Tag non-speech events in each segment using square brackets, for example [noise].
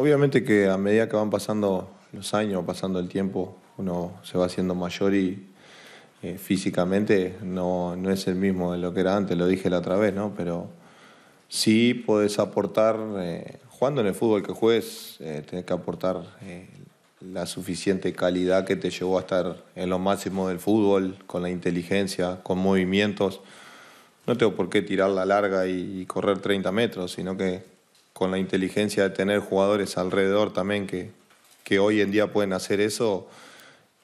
Obviamente que a medida que van pasando los años, pasando el tiempo, uno se va haciendo mayor y eh, físicamente no, es el mismo de lo que era antes, lo dije la otra vez, ¿no? Pero sí puedes aportar, eh, jugando en el fútbol que juegues, eh, tienes que aportar la suficiente calidad que te llevó a estar en lo máximo del fútbol, con la inteligencia, con movimientos. No tengo por qué tirar la larga y correr 30 metros, sino que con la inteligencia de tener jugadores alrededor también que, que hoy en día pueden hacer eso,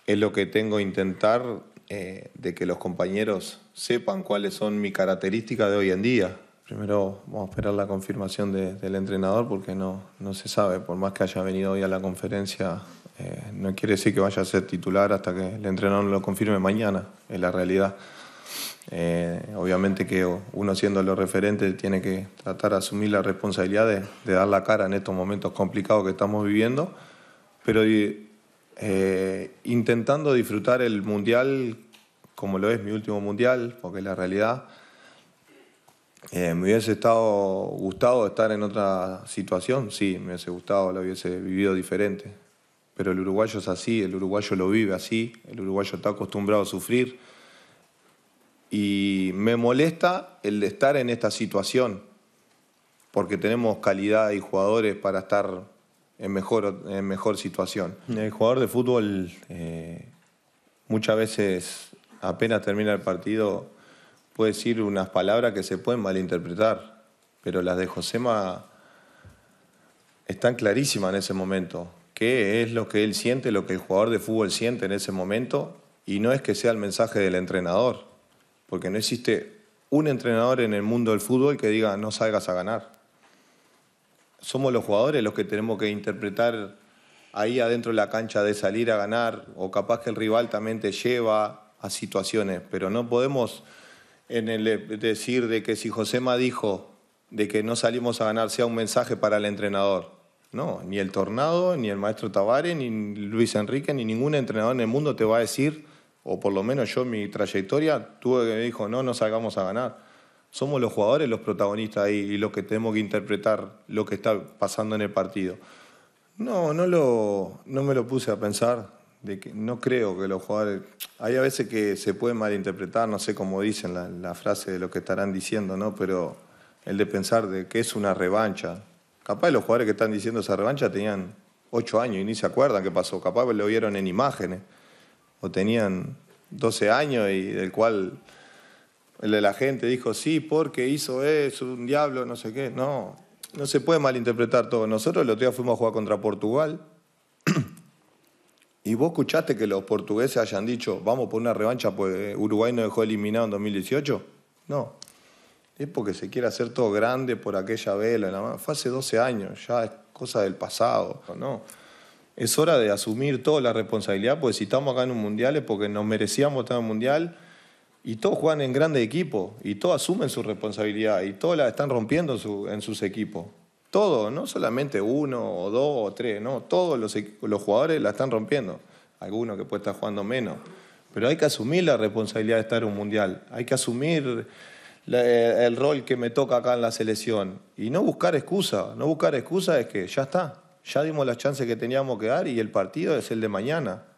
es lo que tengo intentar eh, de que los compañeros sepan cuáles son mis características de hoy en día. Primero vamos a esperar la confirmación del entrenador porque no, se sabe, por más que haya venido hoy a la conferencia, eh, no quiere decir que vaya a ser titular hasta que el entrenador lo confirme mañana, es la realidad. Eh, obviamente que uno siendo los referente tiene que tratar de asumir la responsabilidad de, dar la cara en estos momentos complicados que estamos viviendo, pero eh, intentando disfrutar el mundial como lo es mi último mundial, porque es la realidad. Eh, me hubiese estado gustado estar en otra situación, sí, me hubiese gustado, lo hubiese vivido diferente. Pero el uruguayo es así, el uruguayo lo vive así, el uruguayo está acostumbrado a sufrir y me molesta el de estar en esta situación, porque tenemos calidad y jugadores para estar en mejor, en mejor situación. El jugador de fútbol eh, muchas veces apenas termina el partido puede decir unas palabras que se pueden malinterpretar, pero las de Josema están clarísimas en ese momento. ¿Qué es lo que él siente, lo que el jugador de fútbol siente en ese momento? Y no es que sea el mensaje del entrenador. Porque no existe un entrenador en el mundo del fútbol que diga no salgas a ganar. Somos los jugadores los que tenemos que interpretar ahí adentro de la cancha de salir a ganar o capaz que el rival también te lleva a situaciones, pero no podemos decir de que si Josema dijo de que no salimos a ganar sea un mensaje para el entrenador. No, ni el Tornado, ni el maestro Tavares, ni Luis Enrique, ni ningún entrenador en el mundo te va a decir o por lo menos yo mi trayectoria, tuve que me dijo, no, no salgamos a ganar. Somos los jugadores los protagonistas ahí y los que tenemos que interpretar lo que está pasando en el partido. No, no, lo, no me lo puse a pensar, de que no creo que los jugadores... Hay a veces que se puede malinterpretar, no sé cómo dicen la, frase de lo que estarán diciendo, ¿no? Pero el de pensar de que es una revancha. Capaz los jugadores que están diciendo esa revancha tenían ocho años y ni se acuerdan qué pasó. Capaz lo vieron en imágenes o tenían 12 años y del cual el de la gente dijo, sí, porque hizo eso, un diablo, no sé qué. No, no se puede malinterpretar todo. Nosotros el otro día fuimos a jugar contra Portugal [clears throat] y vos escuchaste que los portugueses hayan dicho, vamos por una revancha, pues eh, Uruguay nos dejó eliminado en 2018. No, es porque se quiere hacer todo grande por aquella vela. Fue hace 12 años, ya es cosa del pasado. No es hora de asumir toda la responsabilidad, porque si estamos acá en un mundial es porque nos merecíamos estar en un mundial y todos juegan en grandes equipos y todos asumen su responsabilidad y todos la están rompiendo en sus equipos. Todos, no solamente uno o dos o tres, no, todos los, jugadores la están rompiendo. Algunos que puede estar jugando menos. Pero hay que asumir la responsabilidad de estar en un mundial. Hay que asumir eh, el rol que me toca acá en la selección. Y no buscar excusa. No buscar excusa es que ya está ya dimos las chances que teníamos que dar y el partido es el de mañana.